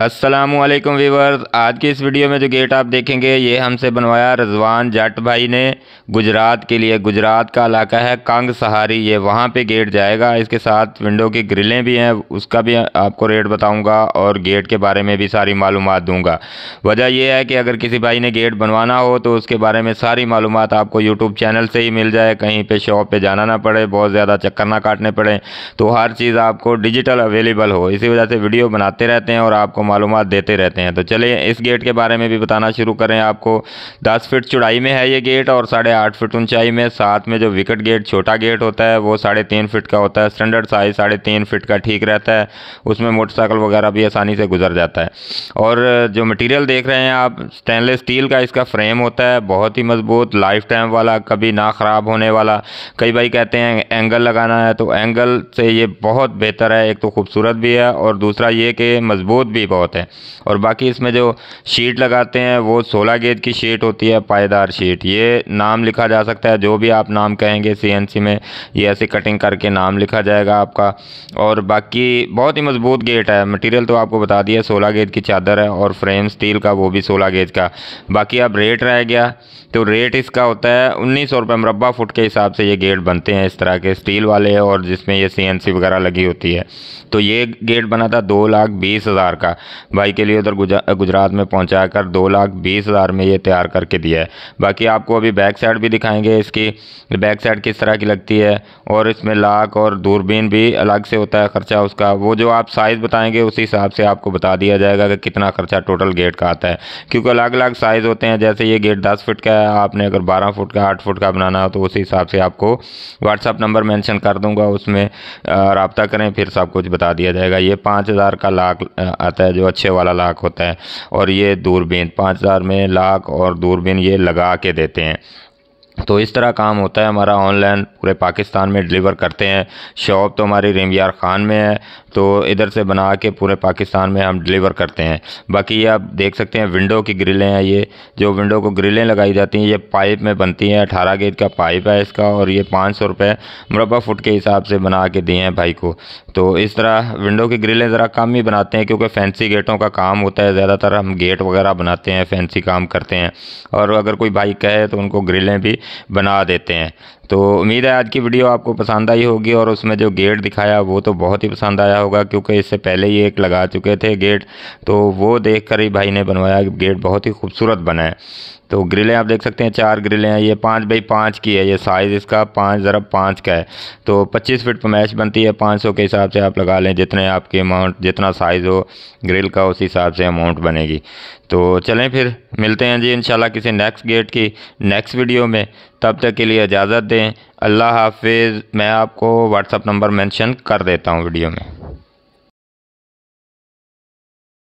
Aslam viewers आज की इस वीडियो में जो गेट आप देखेंगे ये हमसे बनवाया रजवान जट भाई ने गुजरात के लिए गुजरात का इलाका है कांग सहारी ये वहाँ पे गेट जाएगा इसके साथ विंडो की ग्रिलें भी हैं उसका भी आपको रेट बताऊंगा और गेट के बारे में भी सारी मालूम दूंगा वजह यह है कि अगर किसी भाई ने गेट बनवाना हो तो उसके बारे में सारी मालूम आपको यूट्यूब चैनल से ही मिल जाए कहीं पर शॉप पर जाना ना पड़े बहुत ज़्यादा चक्कर ना काटने पड़े तो हर चीज़ आपको डिजिटल अवेलेबल हो इसी वजह से वीडियो बनाते रहते हैं और आपको मालूम देते रहते हैं तो चलिए इस गेट के बारे में भी बताना शुरू करें आपको दस फीट चौड़ाई में है ये गेट और साढ़े आठ फिट ऊंचाई में साथ में जो विकेट गेट छोटा गेट होता है वो साढ़े तीन फिट का होता है स्टैंडर्ड साइज साढ़े तीन फ़िट का ठीक रहता है उसमें मोटरसाइकिल वगैरह भी आसानी से गुजर जाता है और जो मटेरियल देख रहे हैं आप स्टेनलेस स्टील का इसका फ्रेम होता है बहुत ही मजबूत लाइफ टाइम वाला कभी ना ख़राब होने वाला कई भाई कहते हैं एंगल लगाना है तो एंगल से ये बहुत बेहतर है एक तो खूबसूरत भी है और दूसरा ये कि मजबूत भी बहुत बहुत है और बाकी इसमें जो शीट लगाते हैं वो सोलह गेज की शीट होती है पायदार शीट ये नाम लिखा जा सकता है जो भी आप नाम कहेंगे सी में ये ऐसे कटिंग करके नाम लिखा जाएगा आपका और बाकी बहुत ही मज़बूत गेट है मटेरियल तो आपको बता दिया सोलह गेज की चादर है और फ्रेम स्टील का वो भी सोलह गेज का बाकी अब रेट रह गया तो रेट इसका होता है उन्नीस सौ रुपये मुरबा फुट के हिसाब से ये गेट बनते हैं इस तरह के स्टील वाले और जिसमें ये सीएनसी वगैरह लगी होती है तो ये गेट बना था दो लाख बीस हज़ार का भाई के लिए उधर गुजरात में पहुँचा कर दो लाख बीस हज़ार में ये तैयार करके दिया है बाकी आपको अभी बैक साइड भी दिखाएंगे इसकी बैक साइड किस तरह की लगती है और इसमें लाख और दूरबीन भी अलग से होता है ख़र्चा उसका वो जो आप साइज़ बताएंगे उसी हिसाब से आपको बता दिया जाएगा कि कितना ख़र्चा टोटल गेट का आता है क्योंकि अलग अलग साइज़ होते हैं जैसे ये गेट दस फिट का है आपने अगर बारह फुट का आठ फुट का बनाना हो तो उसी हिसाब से आपको व्हाट्सअप नंबर मैंशन कर दूँगा उसमें रबता करें फिर सब कुछ बता दिया जाएगा ये पाँच हज़ार का लाख आता है जो अच्छे वाला लाख होता है और ये दूरबीन पाँच हज़ार में लाख और दूरबीन ये लगा के देते हैं तो इस तरह काम होता है हमारा ऑनलाइन पूरे पाकिस्तान में डिलीवर करते हैं शॉप तो हमारी रिमयार ख़ान में है तो इधर से बना के पूरे पाकिस्तान में हम डिलीवर करते हैं बाकी ये आप देख सकते हैं विंडो की ग्रिलें हैं ये जो विंडो को ग्रिलें लगाई जाती हैं ये पाइप में बनती हैं अठारह गेज का पाइप है इसका और ये पाँच सौ रुपये मुरबा फुट के हिसाब से बना के दिए हैं भाई को तो इस तरह विंडो की ग्रिलें ज़रा कम ही बनाते हैं क्योंकि फैंसी गेटों का काम होता है ज़्यादातर हम गेट वगैरह बनाते हैं फैंसी काम करते हैं और अगर कोई भाई कहे तो उनको ग्रिलें भी बना देते हैं तो उम्मीद है आज की वीडियो आपको पसंद आई होगी और उसमें जो गेट दिखाया वो तो बहुत ही पसंद आया होगा क्योंकि इससे पहले ही एक लगा चुके थे गेट तो वो देख कर ही भाई ने बनवाया गेट बहुत ही खूबसूरत बना है तो ग्रिलें आप देख सकते हैं चार ग्रिलें हैं ये पाँच बाई पाँच की है ये साइज़ इसका पाँच ज़रा पाँच का है तो पच्चीस फिट पर मैच बनती है पाँच सौ के हिसाब से आप लगा लें जितने आपके अमाउंट जितना साइज़ हो ग्रिल का उस हिसाब से अमाउंट बनेगी तो चलें फिर मिलते हैं जी इन किसी नेक्स्ट गेट की नेक्स्ट वीडियो में तब तक के लिए इजाज़त दें दें अल्लाह हाफिज़ मैं आपको व्हाट्सअप नंबर मेंशन कर देता हूँ वीडियो में